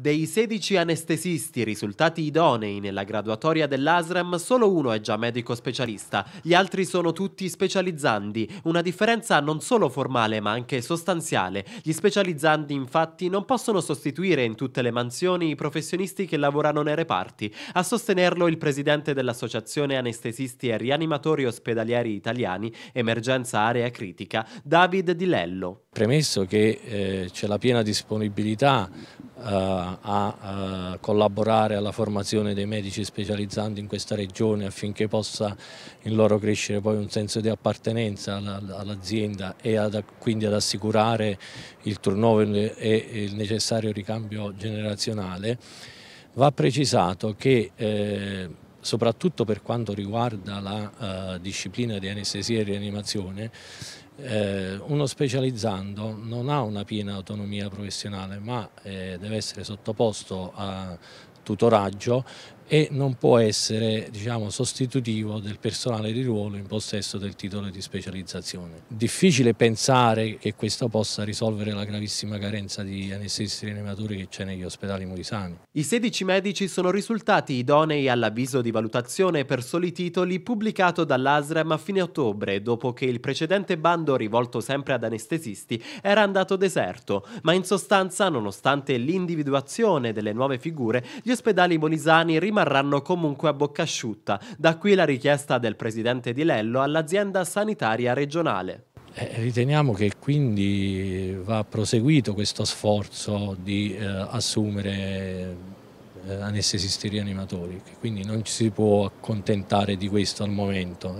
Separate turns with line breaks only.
Dei 16 anestesisti risultati idonei nella graduatoria dell'ASREM, solo uno è già medico specialista, gli altri sono tutti specializzandi, una differenza non solo formale ma anche sostanziale. Gli specializzandi infatti non possono sostituire in tutte le mansioni i professionisti che lavorano nei reparti. A sostenerlo il presidente dell'Associazione Anestesisti e Rianimatori Ospedalieri Italiani, Emergenza Area Critica, David Di Lello.
Premesso che eh, c'è la piena disponibilità eh, a eh, collaborare alla formazione dei medici specializzanti in questa regione affinché possa in loro crescere poi un senso di appartenenza all'azienda e ad, quindi ad assicurare il turnover e il necessario ricambio generazionale, va precisato che eh, soprattutto per quanto riguarda la eh, disciplina di anestesia e rianimazione eh, uno specializzando non ha una piena autonomia professionale ma eh, deve essere sottoposto a tutoraggio e non può essere diciamo, sostitutivo del personale di ruolo in possesso del titolo di specializzazione. Difficile pensare che questo possa risolvere la gravissima carenza di anestesisti rianimatori che c'è
negli ospedali murisani. I 16 medici sono risultati idonei all'avviso di valutazione per soli titoli pubblicato dall'ASREM a fine ottobre, dopo che il precedente bando Orlando, rivolto sempre ad anestesisti, era andato deserto, ma in sostanza, nonostante l'individuazione delle nuove figure, gli ospedali bolisani rimarranno comunque a bocca asciutta. Da qui la richiesta del presidente di Lello all'azienda sanitaria regionale.
Eh, riteniamo che quindi va proseguito questo sforzo di eh, assumere eh, anestesisti rianimatori, quindi non ci si può accontentare di questo al momento.